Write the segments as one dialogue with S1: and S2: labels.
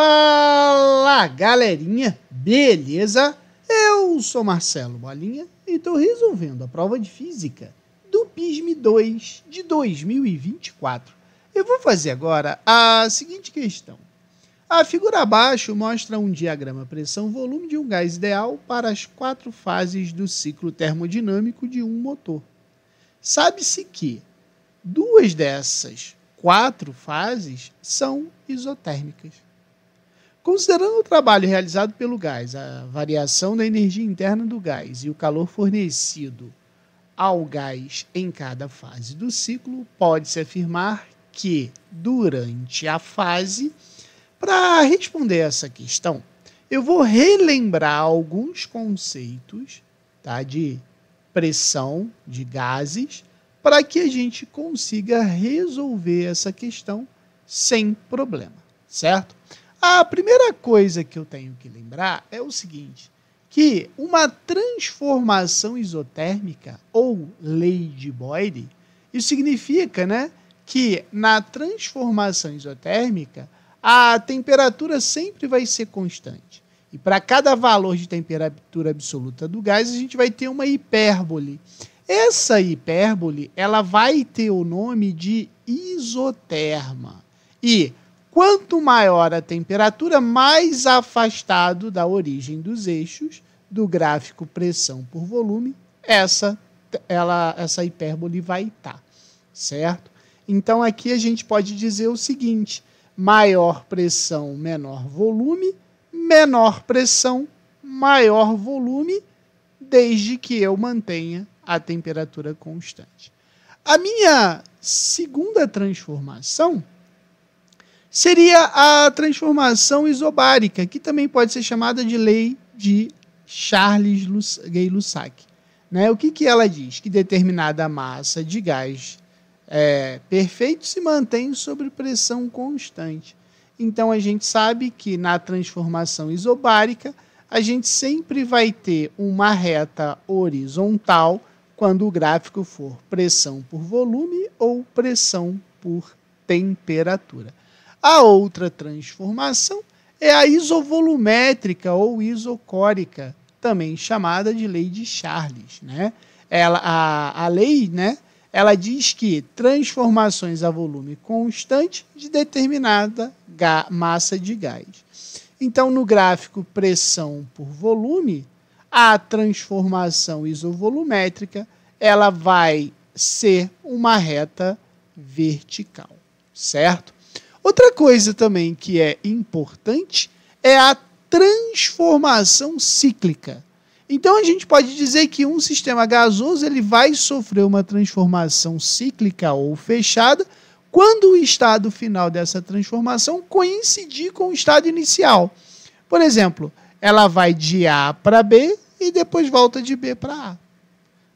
S1: Fala galerinha, beleza? Eu sou Marcelo Bolinha e estou resolvendo a prova de física do PISM 2 de 2024. Eu vou fazer agora a seguinte questão. A figura abaixo mostra um diagrama pressão-volume de um gás ideal para as quatro fases do ciclo termodinâmico de um motor. Sabe-se que duas dessas quatro fases são isotérmicas. Considerando o trabalho realizado pelo gás, a variação da energia interna do gás e o calor fornecido ao gás em cada fase do ciclo, pode-se afirmar que, durante a fase, para responder essa questão, eu vou relembrar alguns conceitos tá, de pressão de gases para que a gente consiga resolver essa questão sem problema, certo? A primeira coisa que eu tenho que lembrar é o seguinte: que uma transformação isotérmica ou lei de Boyle, isso significa, né, que na transformação isotérmica a temperatura sempre vai ser constante. E para cada valor de temperatura absoluta do gás, a gente vai ter uma hipérbole. Essa hipérbole, ela vai ter o nome de isoterma. E Quanto maior a temperatura, mais afastado da origem dos eixos do gráfico pressão por volume, essa ela essa hipérbole vai estar, tá, certo? Então aqui a gente pode dizer o seguinte: maior pressão, menor volume, menor pressão, maior volume, desde que eu mantenha a temperatura constante. A minha segunda transformação seria a transformação isobárica, que também pode ser chamada de lei de Charles Gay-Lussac. Né? O que, que ela diz? Que determinada massa de gás é, perfeito se mantém sob pressão constante. Então a gente sabe que na transformação isobárica a gente sempre vai ter uma reta horizontal quando o gráfico for pressão por volume ou pressão por temperatura. A outra transformação é a isovolumétrica ou isocórica, também chamada de lei de Charles. Né? Ela, a, a lei né, ela diz que transformações a volume constante de determinada massa de gás. Então, no gráfico pressão por volume, a transformação isovolumétrica ela vai ser uma reta vertical, certo? Outra coisa também que é importante é a transformação cíclica. Então a gente pode dizer que um sistema gasoso ele vai sofrer uma transformação cíclica ou fechada quando o estado final dessa transformação coincidir com o estado inicial. Por exemplo, ela vai de A para B e depois volta de B para A.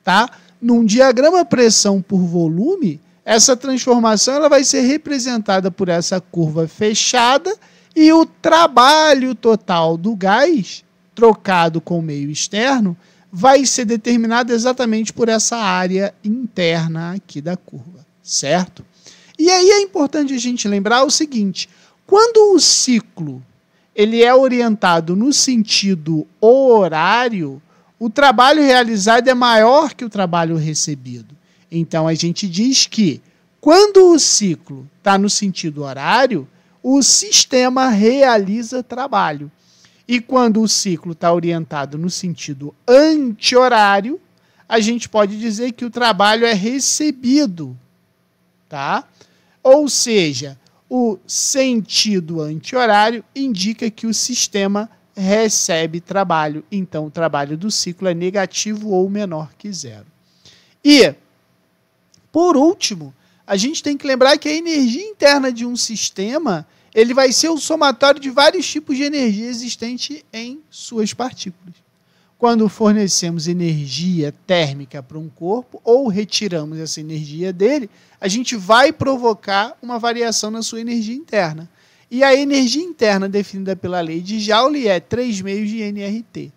S1: Tá? Num diagrama pressão por volume, essa transformação ela vai ser representada por essa curva fechada e o trabalho total do gás trocado com o meio externo vai ser determinado exatamente por essa área interna aqui da curva, certo? E aí é importante a gente lembrar o seguinte: quando o ciclo ele é orientado no sentido horário, o trabalho realizado é maior que o trabalho recebido. Então a gente diz que quando o ciclo está no sentido horário, o sistema realiza trabalho. E quando o ciclo está orientado no sentido anti-horário, a gente pode dizer que o trabalho é recebido, tá? Ou seja, o sentido anti-horário indica que o sistema recebe trabalho, então o trabalho do ciclo é negativo ou menor que zero. E por último, a gente tem que lembrar que a energia interna de um sistema ele vai ser o somatório de vários tipos de energia existente em suas partículas. Quando fornecemos energia térmica para um corpo ou retiramos essa energia dele, a gente vai provocar uma variação na sua energia interna. E a energia interna definida pela lei de Joule é 3 meios de nRT.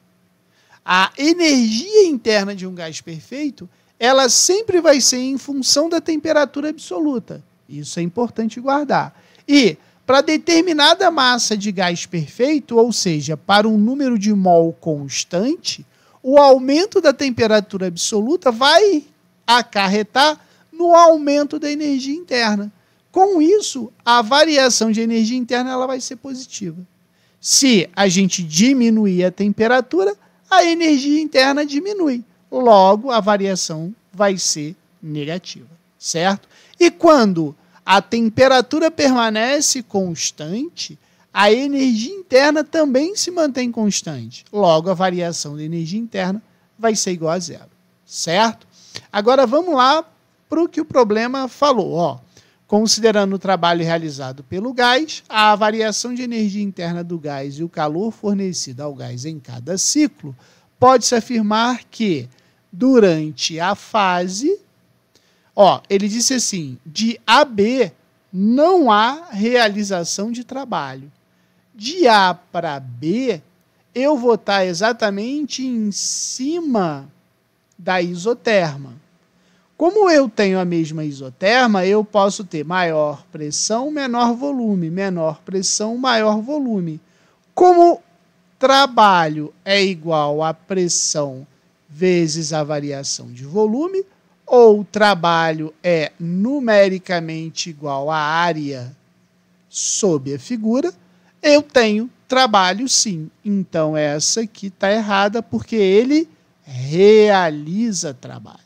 S1: A energia interna de um gás perfeito ela sempre vai ser em função da temperatura absoluta. Isso é importante guardar. E para determinada massa de gás perfeito, ou seja, para um número de mol constante, o aumento da temperatura absoluta vai acarretar no aumento da energia interna. Com isso, a variação de energia interna ela vai ser positiva. Se a gente diminuir a temperatura, a energia interna diminui logo a variação vai ser negativa, certo? E quando a temperatura permanece constante, a energia interna também se mantém constante. Logo, a variação da energia interna vai ser igual a zero, certo? Agora vamos lá para o que o problema falou. Ó, considerando o trabalho realizado pelo gás, a variação de energia interna do gás e o calor fornecido ao gás em cada ciclo, pode-se afirmar que durante a fase. Ó, ele disse assim: de A B não há realização de trabalho. De A para B, eu vou estar exatamente em cima da isoterma. Como eu tenho a mesma isoterma, eu posso ter maior pressão, menor volume, menor pressão, maior volume. Como trabalho é igual a pressão vezes a variação de volume, ou trabalho é numericamente igual à área sob a figura, eu tenho trabalho sim. Então essa aqui está errada porque ele realiza trabalho.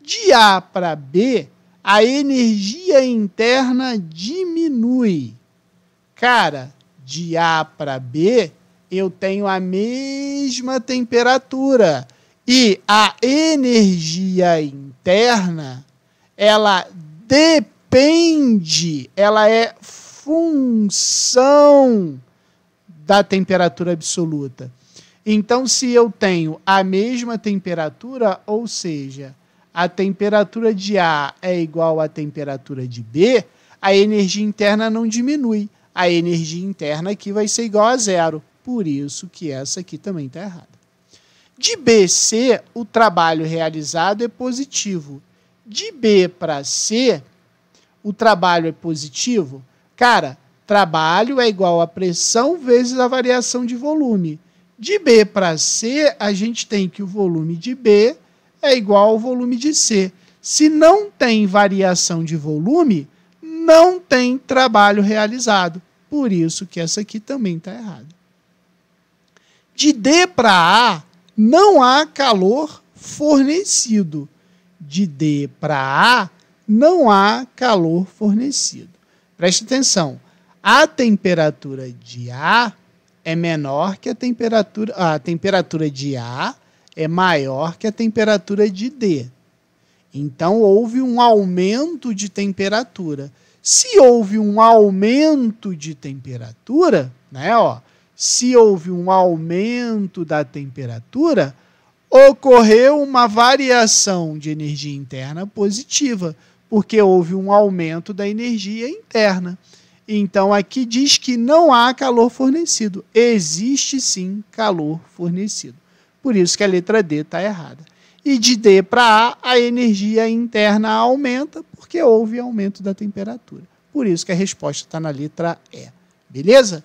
S1: De A para B, a energia interna diminui. Cara, de A para B, eu tenho a mesma temperatura e a energia interna, ela depende, ela é função da temperatura absoluta. Então, se eu tenho a mesma temperatura, ou seja, a temperatura de A é igual à temperatura de B, a energia interna não diminui. A energia interna aqui vai ser igual a zero. Por isso que essa aqui também está errada. De B C, o trabalho realizado é positivo. De B para C, o trabalho é positivo? Cara, trabalho é igual a pressão vezes a variação de volume. De B para C, a gente tem que o volume de B é igual ao volume de C. Se não tem variação de volume, não tem trabalho realizado. Por isso que essa aqui também está errada. De D para A, não há calor fornecido. De D para A, não há calor fornecido. Preste atenção. A temperatura de A é menor que a temperatura. A temperatura de A é maior que a temperatura de D. Então houve um aumento de temperatura. Se houve um aumento de temperatura, né, ó, se houve um aumento da temperatura, ocorreu uma variação de energia interna positiva, porque houve um aumento da energia interna. Então aqui diz que não há calor fornecido. Existe sim calor fornecido. Por isso que a letra D está errada. E de D para A, a energia interna aumenta porque houve aumento da temperatura. Por isso que a resposta está na letra E. Beleza?